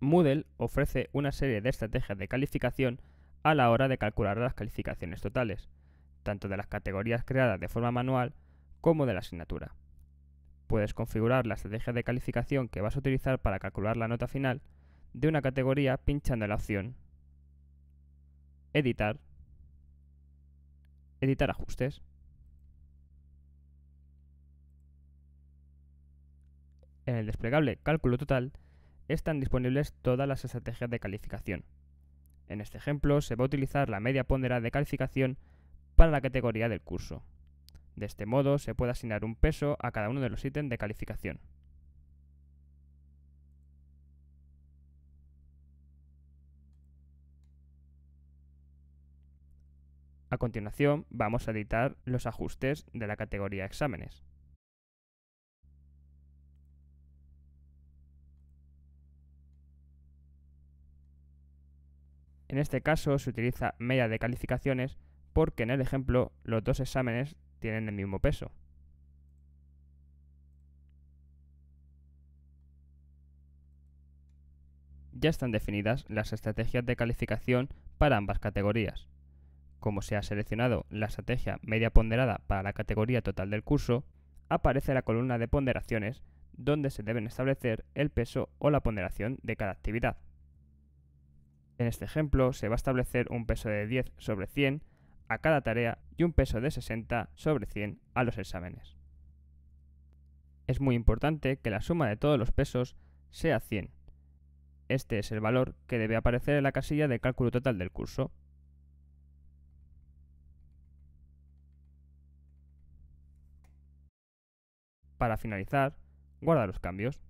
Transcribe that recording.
Moodle ofrece una serie de estrategias de calificación a la hora de calcular las calificaciones totales, tanto de las categorías creadas de forma manual como de la asignatura. Puedes configurar la estrategia de calificación que vas a utilizar para calcular la nota final de una categoría pinchando en la opción Editar editar ajustes. En el desplegable cálculo total están disponibles todas las estrategias de calificación. En este ejemplo se va a utilizar la media ponderada de calificación para la categoría del curso. De este modo se puede asignar un peso a cada uno de los ítems de calificación. A continuación vamos a editar los ajustes de la categoría exámenes. En este caso se utiliza media de calificaciones porque en el ejemplo los dos exámenes tienen el mismo peso. Ya están definidas las estrategias de calificación para ambas categorías como se ha seleccionado la estrategia media ponderada para la categoría total del curso, aparece la columna de ponderaciones donde se deben establecer el peso o la ponderación de cada actividad. En este ejemplo se va a establecer un peso de 10 sobre 100 a cada tarea y un peso de 60 sobre 100 a los exámenes. Es muy importante que la suma de todos los pesos sea 100. Este es el valor que debe aparecer en la casilla de cálculo total del curso. Para finalizar, guarda los cambios.